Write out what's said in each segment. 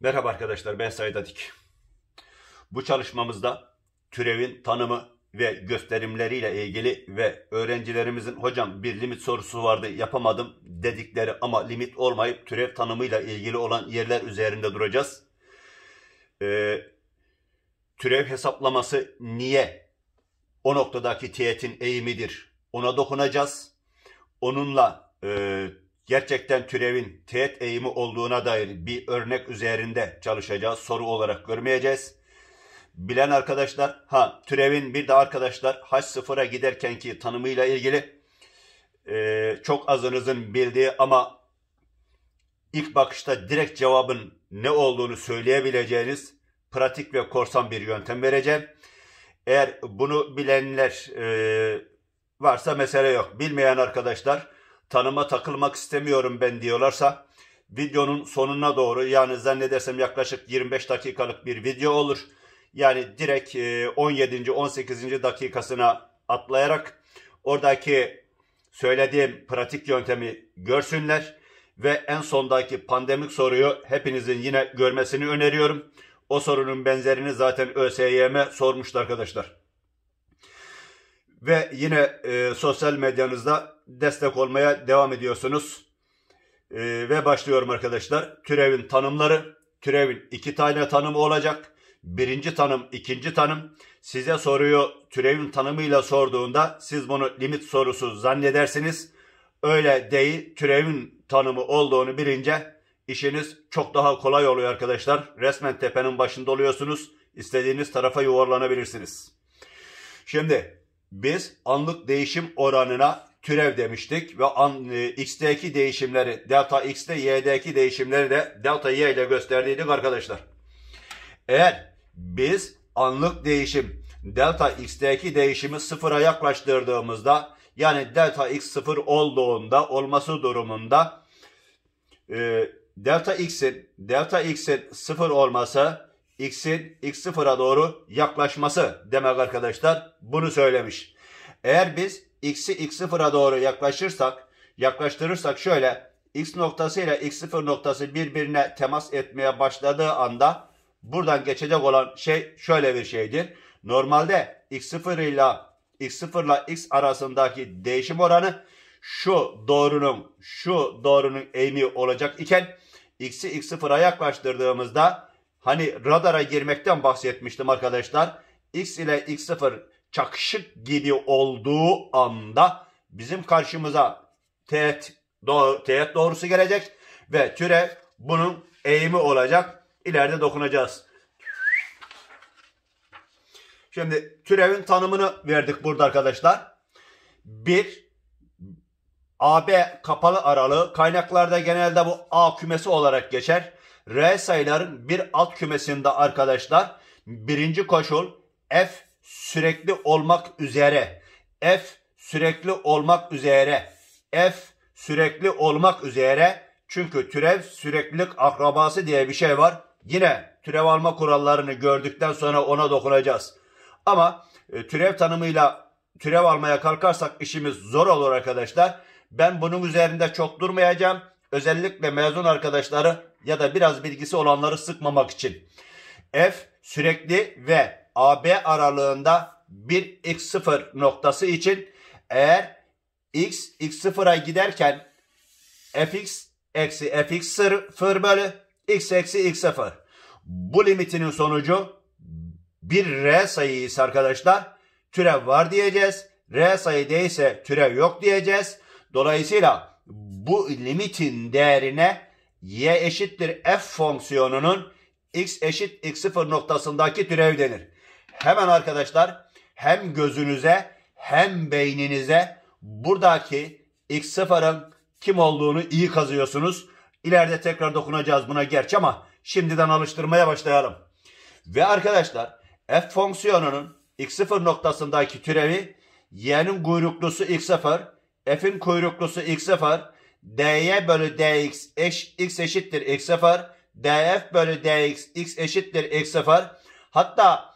Merhaba arkadaşlar ben Said Atik. Bu çalışmamızda türevin tanımı ve gösterimleriyle ilgili ve öğrencilerimizin hocam bir limit sorusu vardı yapamadım dedikleri ama limit olmayıp türev tanımıyla ilgili olan yerler üzerinde duracağız. Ee, türev hesaplaması niye? O noktadaki teğetin eğimidir. Ona dokunacağız. Onunla e, gerçekten türevin teğet eğimi olduğuna dair bir örnek üzerinde çalışacağız. Soru olarak görmeyeceğiz. Bilen arkadaşlar, ha türevin bir de arkadaşlar haç sıfıra giderkenki tanımıyla ilgili e, çok azınızın bildiği ama ilk bakışta direkt cevabın ne olduğunu söyleyebileceğiniz pratik ve korsan bir yöntem vereceğim. Eğer bunu bilenler e, varsa mesele yok. Bilmeyen arkadaşlar tanıma takılmak istemiyorum ben diyorlarsa videonun sonuna doğru yani zannedersem yaklaşık 25 dakikalık bir video olur. Yani direkt 17. E, 18. dakikasına atlayarak oradaki söylediğim pratik yöntemi görsünler ve en sondaki pandemik soruyu hepinizin yine görmesini öneriyorum. O sorunun benzerini zaten ÖSYM sormuştu arkadaşlar. Ve yine e, sosyal medyanızda destek olmaya devam ediyorsunuz. E, ve başlıyorum arkadaşlar. Türevin tanımları. Türevin iki tane tanımı olacak. Birinci tanım, ikinci tanım. Size soruyor türevin tanımıyla sorduğunda siz bunu limit sorusu zannedersiniz. Öyle değil. Türevin tanımı olduğunu bilince işiniz çok daha kolay oluyor arkadaşlar. Resmen tepenin başında oluyorsunuz. İstediğiniz tarafa yuvarlanabilirsiniz. Şimdi biz anlık değişim oranına türev demiştik ve an, e, x'teki değişimleri delta x'te y'deki değişimleri de delta y ile gösterdiydik arkadaşlar. Eğer biz anlık değişim delta x'teki değişimi sıfıra yaklaştırdığımızda yani delta x sıfır olduğunda olması durumunda e, delta x'in delta x'in sıfır olması x'in x sıfıra doğru yaklaşması demek arkadaşlar. Bunu söylemiş. Eğer biz x'i x sıfıra doğru yaklaşırsak, yaklaştırırsak şöyle x noktası ile x sıfır noktası birbirine temas etmeye başladığı anda buradan geçecek olan şey şöyle bir şeydir. Normalde x sıfır ile x sıfırla x arasındaki değişim oranı şu doğrunun şu doğrunun eğimi olacak iken x'i x sıfıra yaklaştırdığımızda Hani radara girmekten bahsetmiştim arkadaşlar. X ile X0 çakışık gibi olduğu anda bizim karşımıza teğet, doğru, teğet doğrusu gelecek ve türe bunun eğimi olacak. İleride dokunacağız. Şimdi türevin tanımını verdik burada arkadaşlar. 1. AB kapalı aralığı kaynaklarda genelde bu A kümesi olarak geçer. R sayıların bir alt kümesinde arkadaşlar birinci koşul f sürekli olmak üzere f sürekli olmak üzere f sürekli olmak üzere çünkü türev süreklilik akrabası diye bir şey var. Yine türev alma kurallarını gördükten sonra ona dokunacağız. Ama e, türev tanımıyla türev almaya kalkarsak işimiz zor olur arkadaşlar. Ben bunun üzerinde çok durmayacağım. Özellikle mezun arkadaşları ya da biraz bilgisi olanları sıkmamak için. F sürekli ve AB aralığında bir x0 noktası için eğer x x0'a giderken fx eksi fx0 bölü x eksi x0 bu limitinin sonucu bir r sayı ise arkadaşlar türev var diyeceğiz. R sayı değilse türev yok diyeceğiz. Dolayısıyla bu limitin değerine y eşittir f fonksiyonunun x eşit x0 noktasındaki türev denir. Hemen arkadaşlar hem gözünüze hem beyninize buradaki x0'ın kim olduğunu iyi kazıyorsunuz. İleride tekrar dokunacağız buna gerçi ama şimdiden alıştırmaya başlayalım. Ve arkadaşlar f fonksiyonunun x0 noktasındaki türevi y'nin kuyruklusu x0, f'in kuyruklusu x0, dy bölü dx eş, x eşittir x sıfır. df bölü dx x eşittir x sıfır. Hatta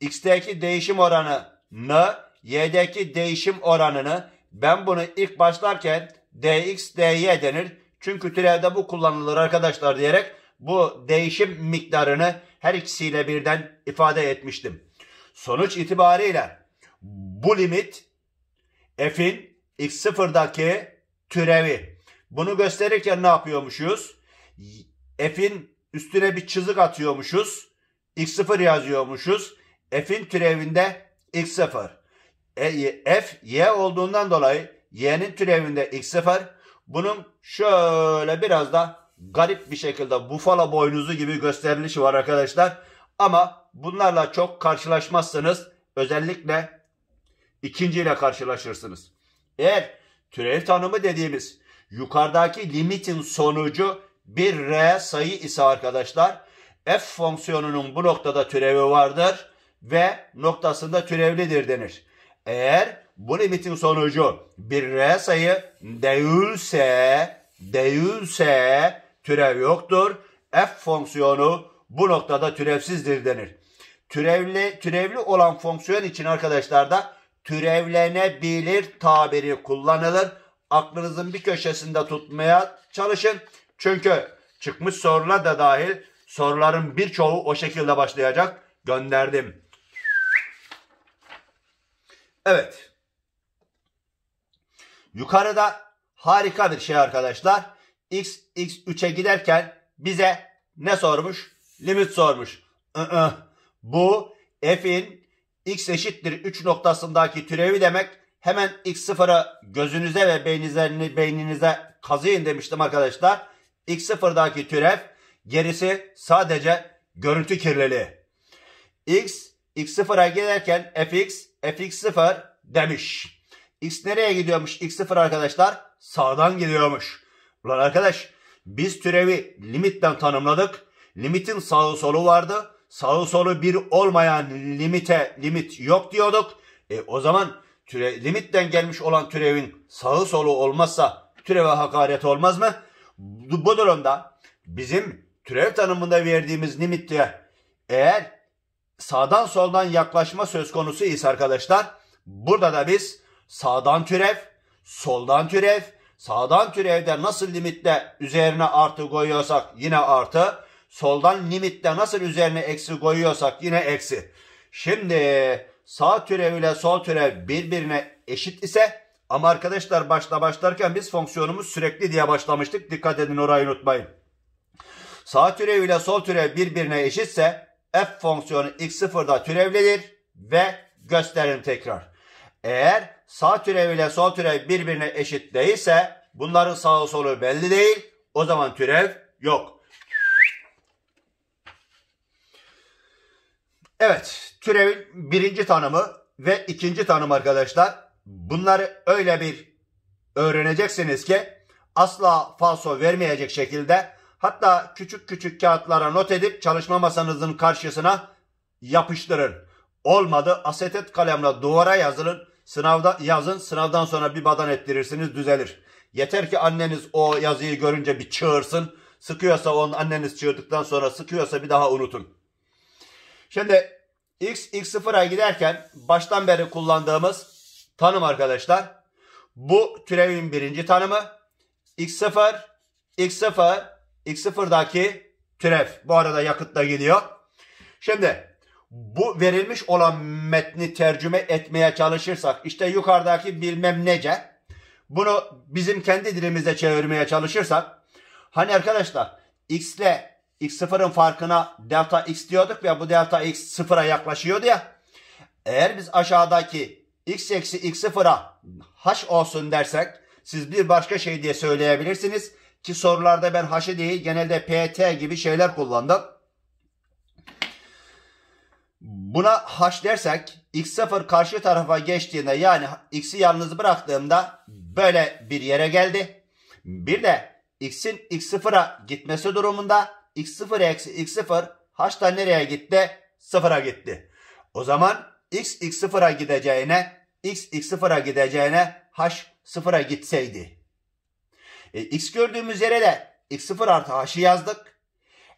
x'teki değişim oranını y'deki değişim oranını ben bunu ilk başlarken dx dy denir. Çünkü türevde bu kullanılır arkadaşlar diyerek bu değişim miktarını her ikisiyle birden ifade etmiştim. Sonuç itibariyle bu limit f'in x sıfır'daki türevi. Bunu gösterirken ne yapıyormuşuz? F'in üstüne bir çizik atıyormuşuz. X0 yazıyormuşuz. F'in türevinde X0. E, F Y olduğundan dolayı Y'nin türevinde X0. Bunun şöyle biraz da garip bir şekilde bufala boynuzu gibi gösterilişi var arkadaşlar. Ama bunlarla çok karşılaşmazsınız. Özellikle ikinciyle karşılaşırsınız. Eğer Türev tanımı dediğimiz yukarıdaki limitin sonucu bir R sayı ise arkadaşlar f fonksiyonunun bu noktada türevi vardır ve noktasında türevlidir denir. Eğer bu limitin sonucu bir R sayı değilse, değilse türev yoktur. F fonksiyonu bu noktada türevsizdir denir. Türevli, türevli olan fonksiyon için arkadaşlar da türevlenebilir tabiri kullanılır. Aklınızın bir köşesinde tutmaya çalışın. Çünkü çıkmış sorular da dahil soruların birçoğu o şekilde başlayacak. Gönderdim. Evet. Yukarıda harika bir şey arkadaşlar. X, X 3'e giderken bize ne sormuş? Limit sormuş. Bu f'in x eşittir 3 noktasındaki türevi demek hemen x sıfırı gözünüze ve beyninize, beyninize kazıyın demiştim arkadaşlar. x sıfırdaki türev gerisi sadece görüntü kirliliği. x x sıfıra giderken fx fx sıfır demiş. x nereye gidiyormuş x sıfır arkadaşlar? Sağdan gidiyormuş. Ulan arkadaş biz türevi limitten tanımladık. Limitin sağı solu vardı sağı solu bir olmayan limite limit yok diyorduk. E o zaman türe, limitten gelmiş olan türevin sağı solu olmazsa türeve hakaret olmaz mı? Bu, durumda bizim türev tanımında verdiğimiz limit diye eğer sağdan soldan yaklaşma söz konusu ise arkadaşlar burada da biz sağdan türev, soldan türev, sağdan türevde nasıl limitte üzerine artı koyuyorsak yine artı, Soldan limitte nasıl üzerine eksi koyuyorsak yine eksi. Şimdi sağ türev ile sol türev birbirine eşit ise ama arkadaşlar başta başlarken biz fonksiyonumuz sürekli diye başlamıştık. Dikkat edin orayı unutmayın. Sağ türev ile sol türev birbirine eşitse f fonksiyonu x0'da türevlidir ve gösterin tekrar. Eğer sağ türev ile sol türev birbirine eşit değilse bunların sağı solu belli değil. O zaman türev yok. Evet, türevin birinci tanımı ve ikinci tanım arkadaşlar. Bunları öyle bir öğreneceksiniz ki asla falso vermeyecek şekilde hatta küçük küçük kağıtlara not edip çalışma masanızın karşısına yapıştırın. Olmadı asetet kalemle duvara yazılın. Sınavda yazın. Sınavdan sonra bir badan ettirirsiniz düzelir. Yeter ki anneniz o yazıyı görünce bir çığırsın. Sıkıyorsa onun anneniz çığırdıktan sonra sıkıyorsa bir daha unutun. Şimdi x x sıfıra giderken baştan beri kullandığımız tanım arkadaşlar. Bu türevin birinci tanımı x sıfır x sıfır x sıfırdaki türev. Bu arada yakıtla gidiyor. Şimdi bu verilmiş olan metni tercüme etmeye çalışırsak işte yukarıdaki bilmem nece bunu bizim kendi dilimize çevirmeye çalışırsak hani arkadaşlar x ile x0'ın farkına delta x diyorduk ya bu delta x sıfıra yaklaşıyordu ya. Eğer biz aşağıdaki x eksi x0'a h olsun dersek siz bir başka şey diye söyleyebilirsiniz. Ki sorularda ben h'ı değil genelde pt gibi şeyler kullandım. Buna h dersek x0 karşı tarafa geçtiğinde yani x'i yalnız bıraktığımda böyle bir yere geldi. Bir de x'in x0'a gitmesi durumunda x0 eksi x0 h'tan nereye gitti? Sıfıra gitti. O zaman x x0'a gideceğine x x0'a gideceğine h sıfıra gitseydi. E, x gördüğümüz yere de x0 artı h'ı yazdık.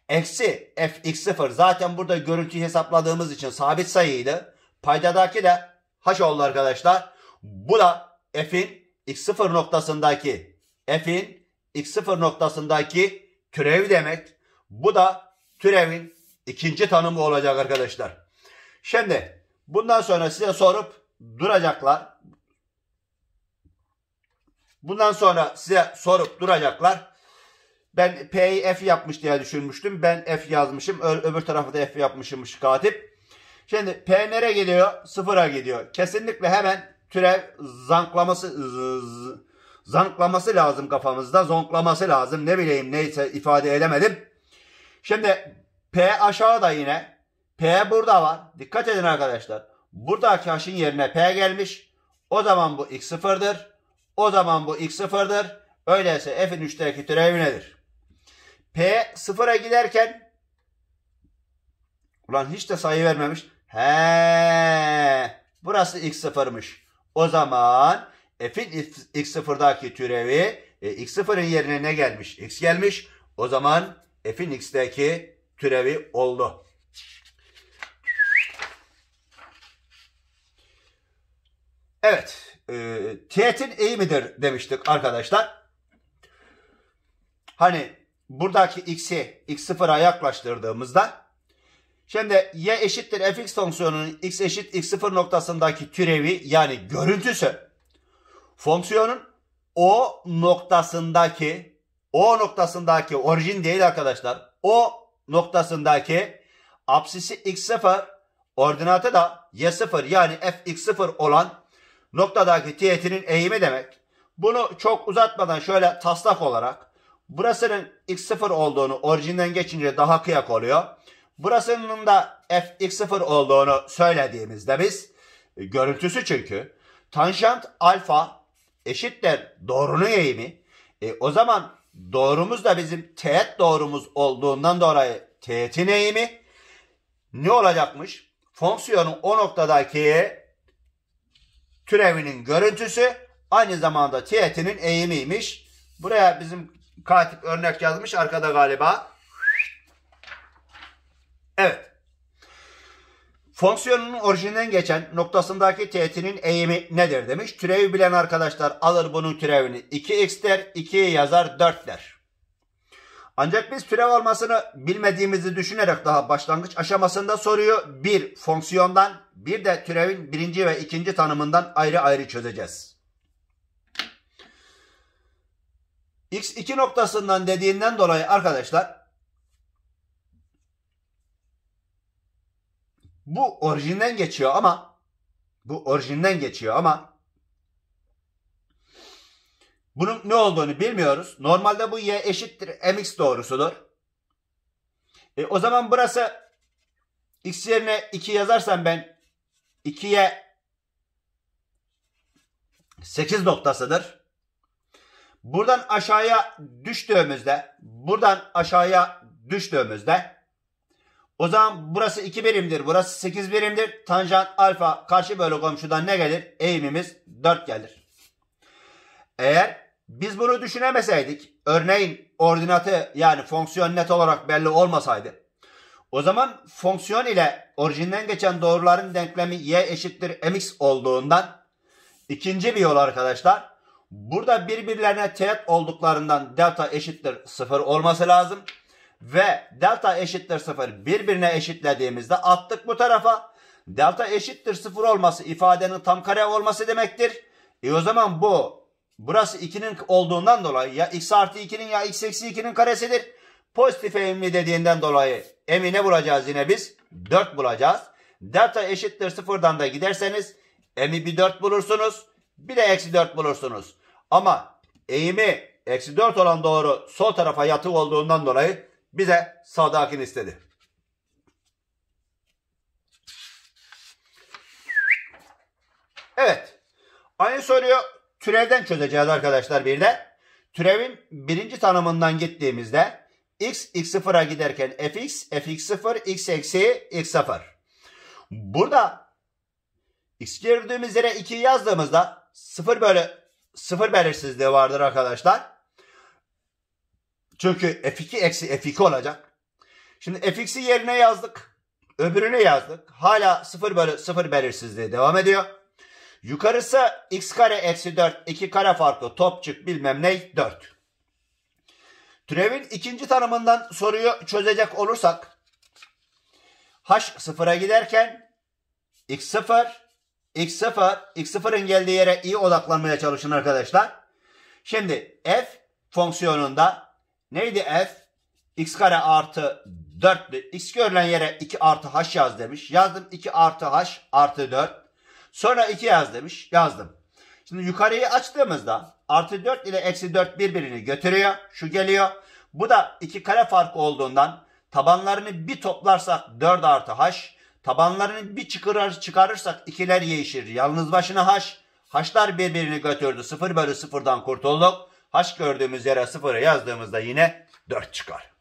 Eksi f x0 zaten burada görüntüyü hesapladığımız için sabit sayıydı. Paydadaki de h oldu arkadaşlar. Bu da f'in x0 noktasındaki f'in x0 noktasındaki türevi demek. Bu da türevin ikinci tanımı olacak arkadaşlar. Şimdi bundan sonra size sorup duracaklar. Bundan sonra size sorup duracaklar. Ben P'yi F yapmış diye düşünmüştüm. Ben F yazmışım. Ö öbür tarafı da F yapmışım katip. Şimdi P nereye geliyor? Sıfıra gidiyor. Kesinlikle hemen türev zanklaması zanklaması lazım kafamızda. Zonklaması lazım. Ne bileyim neyse ifade edemedim. Şimdi P aşağıda yine. P burada var. Dikkat edin arkadaşlar. Buradaki h'in yerine P gelmiş. O zaman bu x sıfırdır. O zaman bu x sıfırdır. Öyleyse f'in üçteki türevi nedir? P sıfıra giderken ulan hiç de sayı vermemiş. He, burası x sıfırmış. O zaman f'in x sıfırdaki türevi e, x sıfırın yerine ne gelmiş? X gelmiş. O zaman e, Phoenix'teki türevi oldu. Evet, e, teğetin iyi midir demiştik arkadaşlar. Hani buradaki x'i x0'a yaklaştırdığımızda şimdi y eşittir fx fonksiyonunun x eşit x0 noktasındaki türevi yani görüntüsü fonksiyonun o noktasındaki o noktasındaki orijin değil arkadaşlar. O noktasındaki absisi x0 ordinatı da y0 yani fx0 olan noktadaki teğetinin eğimi demek. Bunu çok uzatmadan şöyle taslak olarak burasının x0 olduğunu orijinden geçince daha kıyak oluyor. Burasının da fx0 olduğunu söylediğimizde biz görüntüsü çünkü tanjant alfa eşittir doğrunun eğimi. E, o zaman doğrumuz da bizim teğet doğrumuz olduğundan dolayı teğetin eğimi ne olacakmış? Fonksiyonun o noktadaki türevinin görüntüsü aynı zamanda teğetinin eğimiymiş. Buraya bizim katip örnek yazmış arkada galiba. Evet fonksiyonunun orijinden geçen noktasındaki teğetinin eğimi nedir demiş. Türevi bilen arkadaşlar alır bunun türevini 2x der, 2'ye yazar 4 der. Ancak biz türev olmasını bilmediğimizi düşünerek daha başlangıç aşamasında soruyu bir fonksiyondan bir de türevin birinci ve ikinci tanımından ayrı ayrı çözeceğiz. x2 noktasından dediğinden dolayı arkadaşlar bu orijinden geçiyor ama bu orijinden geçiyor ama bunun ne olduğunu bilmiyoruz. Normalde bu y eşittir mx doğrusudur. E, o zaman burası x yerine 2 yazarsam ben 2'ye 8 noktasıdır. Buradan aşağıya düştüğümüzde buradan aşağıya düştüğümüzde o zaman burası 2 birimdir. Burası 8 birimdir. Tanjant alfa karşı bölü komşudan ne gelir? Eğimimiz 4 gelir. Eğer biz bunu düşünemeseydik, örneğin ordinatı yani fonksiyon net olarak belli olmasaydı, o zaman fonksiyon ile orijinden geçen doğruların denklemi y eşittir mx olduğundan ikinci bir yol arkadaşlar. Burada birbirlerine teğet olduklarından delta eşittir sıfır olması lazım ve delta eşittir 0 birbirine eşitlediğimizde attık bu tarafa. Delta eşittir 0 olması ifadenin tam kare olması demektir. E o zaman bu burası 2'nin olduğundan dolayı ya x artı 2'nin ya x eksi 2'nin karesidir. Pozitif eğimli dediğinden dolayı emine bulacağız yine biz. 4 bulacağız. Delta eşittir 0'dan da giderseniz emi bir 4 bulursunuz. Bir de eksi 4 bulursunuz. Ama eğimi eksi 4 olan doğru sol tarafa yatık olduğundan dolayı bize sadakin istedi. Evet. Aynı soruyu türevden çözeceğiz arkadaşlar bir de. Türevin birinci tanımından gittiğimizde x x0'a giderken fx fx0 x eksi x0. Burada x girdiğimiz yere 2 yazdığımızda 0 böyle 0 belirsizliği vardır arkadaşlar. Çünkü F2 eksi F2 olacak. Şimdi F2'si yerine yazdık. Öbürünü yazdık. Hala 0 bölü 0 belirsizliği devam ediyor. Yukarısı x kare eksi 4. 2 kare farklı topçuk bilmem ne 4. Türevin ikinci tanımından soruyu çözecek olursak h sıfıra giderken x0 x0 x0'ın geldiği yere iyi odaklanmaya çalışın arkadaşlar. Şimdi f fonksiyonunda Neydi f? x kare artı 4. X görülen yere 2 artı h yaz demiş. Yazdım 2 artı h artı 4. Sonra 2 yaz demiş. Yazdım. Şimdi yukarıyı açtığımızda artı 4 ile eksi 4 birbirini götürüyor. Şu geliyor. Bu da 2 kare farkı olduğundan tabanlarını bir toplarsak 4 artı h. Tabanlarını bir çıkarır, çıkarırsak ikiler yeşir. Yalnız başına h. Haçlar birbirini götürdü. 0 bölü 0'dan kurtulduk. H gördüğümüz yere sıfırı yazdığımızda yine 4 çıkar.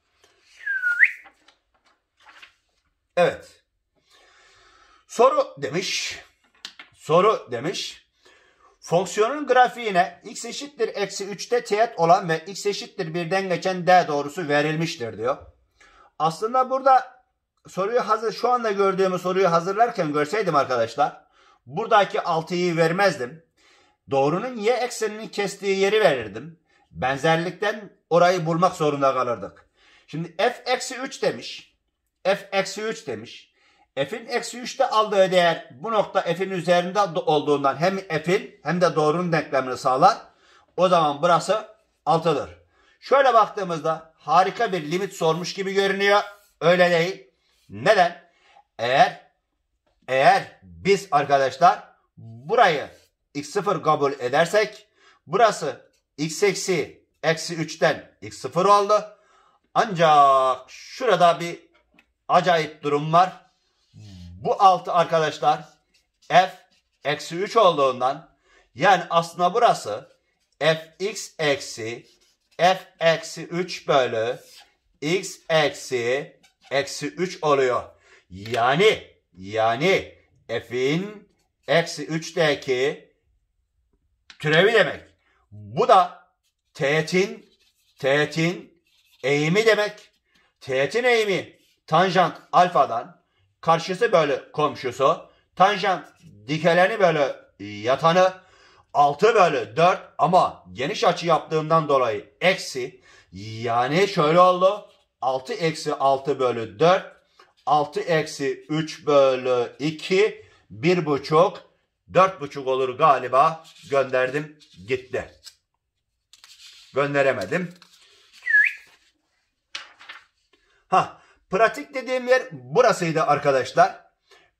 Evet. Soru demiş. Soru demiş. Fonksiyonun grafiğine x eşittir eksi 3'te teğet olan ve x eşittir 1'den geçen d doğrusu verilmiştir diyor. Aslında burada soruyu hazır şu anda gördüğümüz soruyu hazırlarken görseydim arkadaşlar buradaki 6'yı vermezdim. Doğrunun y eksenini kestiği yeri verirdim. Benzerlikten orayı bulmak zorunda kalırdık. Şimdi f eksi 3 demiş. f eksi 3 demiş. f'in eksi 3'te aldığı değer bu nokta f'in üzerinde olduğundan hem f'in hem de doğrunun denklemini sağlar. O zaman burası 6'dır. Şöyle baktığımızda harika bir limit sormuş gibi görünüyor. Öyle değil. Neden? Eğer eğer biz arkadaşlar burayı x0 kabul edersek burası x eksi eksi 3'ten x 0 oldu. Ancak şurada bir acayip durum var. Bu 6 arkadaşlar f eksi 3 olduğundan yani aslında burası fx eksi f eksi 3 bölü x eksi eksi 3 oluyor. Yani yani f'in eksi 3'teki türevi demek. Bu da teğetin, teğetin eğimi demek. Teğetin eğimi tanjant alfadan karşısı böyle komşusu, tanjant dikeleni böyle yatanı, 6 bölü 4 ama geniş açı yaptığından dolayı eksi. Yani şöyle oldu. 6 eksi 6 bölü 4, 6 eksi 3 bölü 2, 1 buçuk, Dört buçuk olur galiba gönderdim gitti. Gönderemedim. Ha, pratik dediğim yer burasıydı arkadaşlar.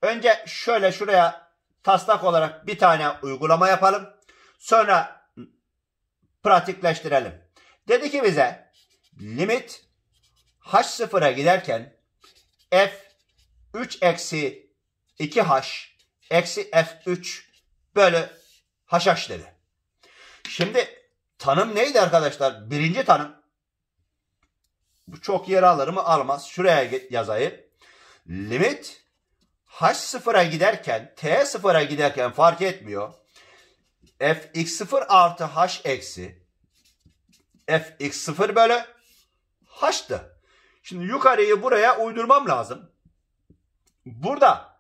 Önce şöyle şuraya taslak olarak bir tane uygulama yapalım. Sonra pratikleştirelim. Dedi ki bize limit h0'a giderken f 3 eksi 2h eksi F3 bölü haşhaş dedi. Şimdi tanım neydi arkadaşlar? Birinci tanım. Bu çok yer alır mı? Almaz. Şuraya yazayım. Limit h sıfıra giderken t sıfıra giderken fark etmiyor. f x sıfır artı h eksi f x sıfır bölü h'tı. Şimdi yukarıyı buraya uydurmam lazım. Burada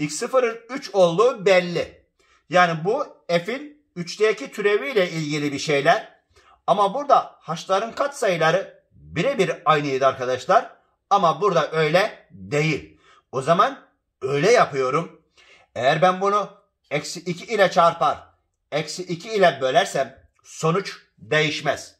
X0'ın 3 olduğu belli. Yani bu f'in 3'teki türeviyle ilgili bir şeyler. Ama burada h'ların katsayıları birebir aynıydı arkadaşlar. Ama burada öyle değil. O zaman öyle yapıyorum. Eğer ben bunu eksi 2 ile çarpar, eksi 2 ile bölersem sonuç değişmez.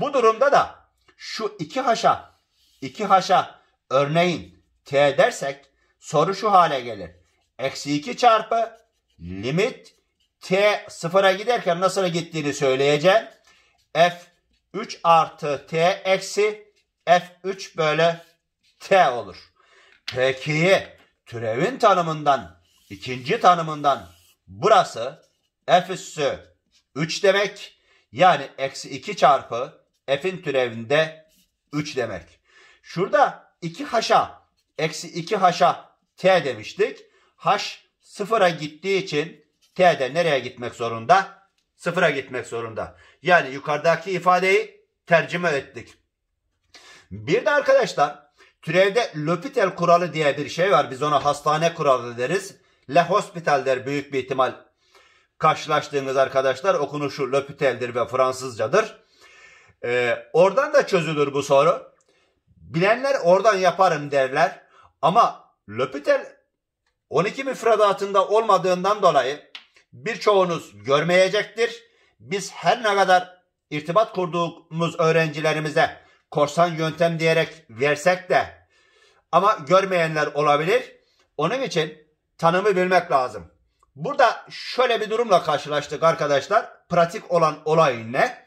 Bu durumda da şu 2 haşa, 2 haşa örneğin t dersek soru şu hale gelir. Eksi 2 çarpı limit t sıfıra giderken nasıl gittiğini söyleyeceğim. f 3 artı t eksi f3 bölü t olur. Peki türevin tanımından ikinci tanımından burası f üssü 3 demek. Yani eksi 2 çarpı f'in türevinde 3 demek. Şurada 2 haşa eksi 2 haşa T demiştik. H sıfıra gittiği için T de nereye gitmek zorunda? Sıfıra gitmek zorunda. Yani yukarıdaki ifadeyi tercüme ettik. Bir de arkadaşlar türevde L'Hopital kuralı diye bir şey var. Biz ona hastane kuralı deriz. Le Hospital der büyük bir ihtimal. Karşılaştığınız arkadaşlar okunuşu L'Hopital'dir ve Fransızcadır. Ee, oradan da çözülür bu soru. Bilenler oradan yaparım derler. Ama Löpütel 12 müfredatında olmadığından dolayı birçoğunuz görmeyecektir. Biz her ne kadar irtibat kurduğumuz öğrencilerimize korsan yöntem diyerek versek de ama görmeyenler olabilir. Onun için tanımı bilmek lazım. Burada şöyle bir durumla karşılaştık arkadaşlar. Pratik olan olay ne?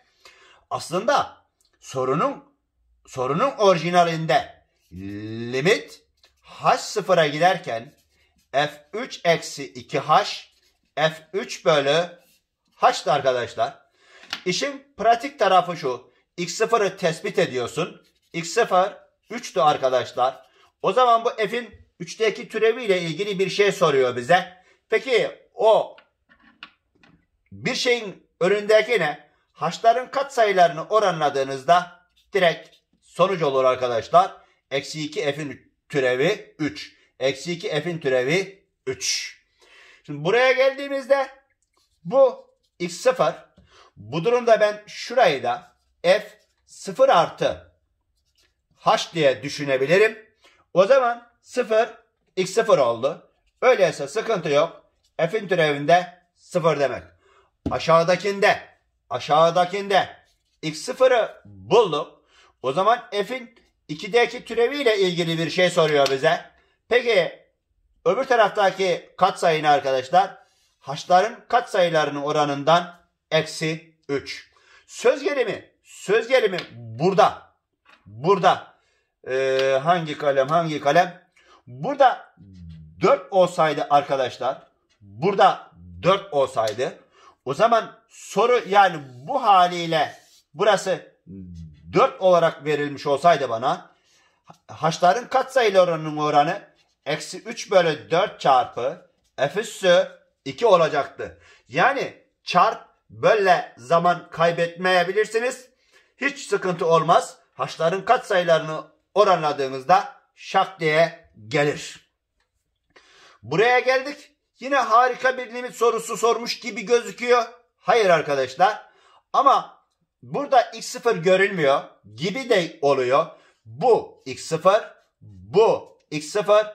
Aslında sorunun sorunun orijinalinde limit h sıfıra giderken f3 eksi 2h f3 bölü h'tı arkadaşlar. İşin pratik tarafı şu. x sıfırı tespit ediyorsun. x sıfır 3'tü arkadaşlar. O zaman bu f'in 3'teki türeviyle ilgili bir şey soruyor bize. Peki o bir şeyin önündeki ne? Haçların kat sayılarını oranladığınızda direkt sonuç olur arkadaşlar. Eksi 2 f'in türevi 3. Eksi 2 f'in türevi 3. Şimdi buraya geldiğimizde bu x0 bu durumda ben şurayı da f 0 artı h diye düşünebilirim. O zaman 0 x0 oldu. Öyleyse sıkıntı yok. F'in türevinde 0 demek. Aşağıdakinde aşağıdakinde x0'ı bulduk. O zaman f'in 2'deki türeviyle ilgili bir şey soruyor bize. Peki öbür taraftaki katsayını arkadaşlar haçların katsayılarının oranından eksi 3. Söz gelimi söz gelimi burada. Burada ee, hangi kalem hangi kalem? Burada 4 olsaydı arkadaşlar burada 4 olsaydı o zaman soru yani bu haliyle burası 4 olarak verilmiş olsaydı bana haçların katsayılı oranının oranı eksi 3 bölü 4 çarpı f üssü 2 olacaktı. Yani çarp böyle zaman kaybetmeyebilirsiniz. Hiç sıkıntı olmaz. Haçların katsayılarını oranladığınızda şak diye gelir. Buraya geldik. Yine harika bir limit sorusu sormuş gibi gözüküyor. Hayır arkadaşlar. Ama Burada x0 görülmüyor gibi de oluyor. Bu x0, bu x0.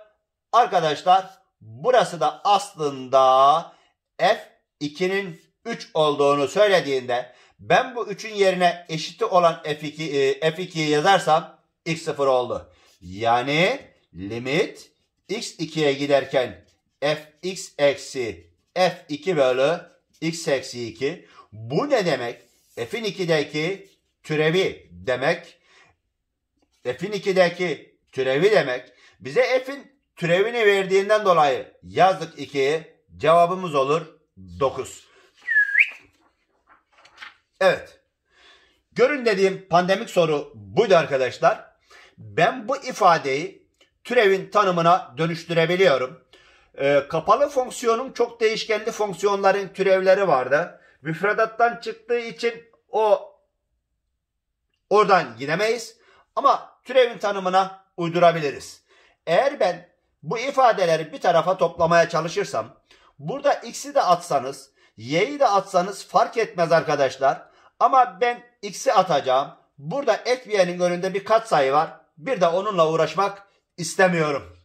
Arkadaşlar burası da aslında f2'nin 3 olduğunu söylediğinde ben bu 3'ün yerine eşiti olan f2 e, f2'yi yazarsam x0 oldu. Yani limit x2'ye giderken fx eksi f2 bölü x eksi 2. Bu ne demek? F'in 2'deki türevi demek F'in 2'deki türevi demek bize F'in türevini verdiğinden dolayı yazdık 2'yi cevabımız olur 9. Evet. Görün dediğim pandemik soru buydu arkadaşlar. Ben bu ifadeyi türevin tanımına dönüştürebiliyorum. E, kapalı fonksiyonum çok değişkenli fonksiyonların türevleri vardı müfredattan çıktığı için o oradan gidemeyiz. Ama türevin tanımına uydurabiliriz. Eğer ben bu ifadeleri bir tarafa toplamaya çalışırsam burada x'i de atsanız y'yi de atsanız fark etmez arkadaşlar. Ama ben x'i atacağım. Burada ek y'nin önünde bir kat sayı var. Bir de onunla uğraşmak istemiyorum.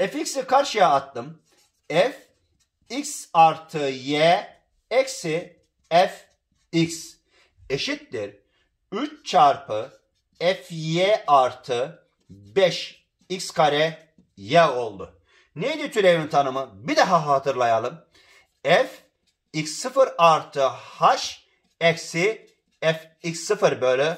fx'i karşıya attım. f x artı y eksi f x eşittir 3 çarpı f y artı 5x kare y oldu. Neydi türevin tanımı? Bir daha hatırlayalım. f x0 artı h eksi f x0 bölü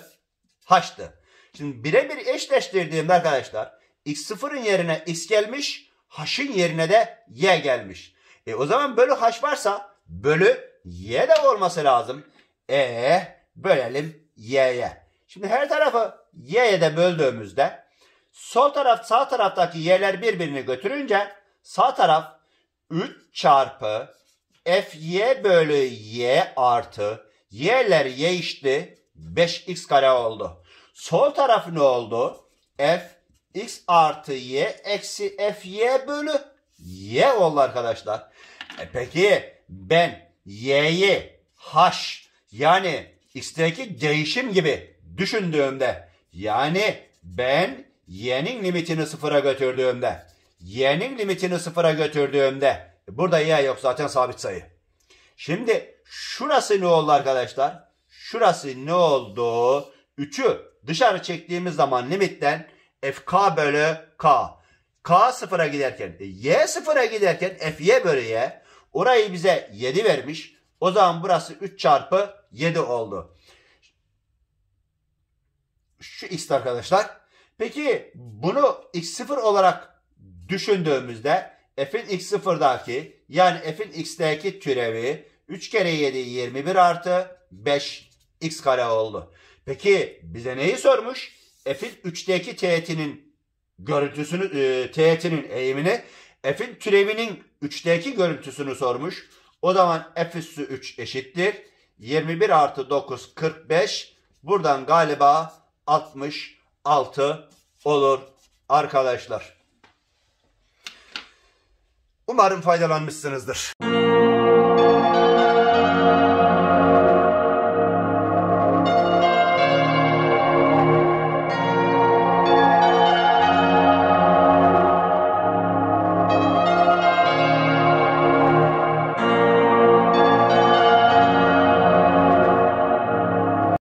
h'tı. Şimdi birebir eşleştirdiğimde arkadaşlar x0'ın yerine x gelmiş, h'ın yerine de y gelmiş. E o zaman bölü h varsa bölü y de olması lazım. E bölelim y'ye. Şimdi her tarafı y'ye de böldüğümüzde sol taraf sağ taraftaki y'ler birbirini götürünce sağ taraf 3 çarpı fy bölü y artı y'ler y işte 5x kare oldu. Sol taraf ne oldu? f x artı y eksi f y bölü y oldu arkadaşlar. E peki ben y'yi h yani x'teki değişim gibi düşündüğümde yani ben y'nin limitini sıfıra götürdüğümde y'nin limitini sıfıra götürdüğümde e, burada y yok zaten sabit sayı. Şimdi şurası ne oldu arkadaşlar? Şurası ne oldu? 3'ü dışarı çektiğimiz zaman limitten fk bölü k. K sıfıra giderken, e, y sıfıra giderken fy bölü y. Orayı bize 7 vermiş. O zaman burası 3 çarpı 7 oldu. Şu x arkadaşlar. Peki bunu x0 olarak düşündüğümüzde f'in x0'daki yani f'in x'deki türevi 3 kere 7 21 artı 5 x kare oldu. Peki bize neyi sormuş? F'in 3'teki teğetinin görüntüsünü, e, teğetinin eğimini f'in türevinin 3'teki görüntüsünü sormuş. O zaman f üssü 3 eşittir. 21 artı 9 45. Buradan galiba 66 olur arkadaşlar. Umarım faydalanmışsınızdır.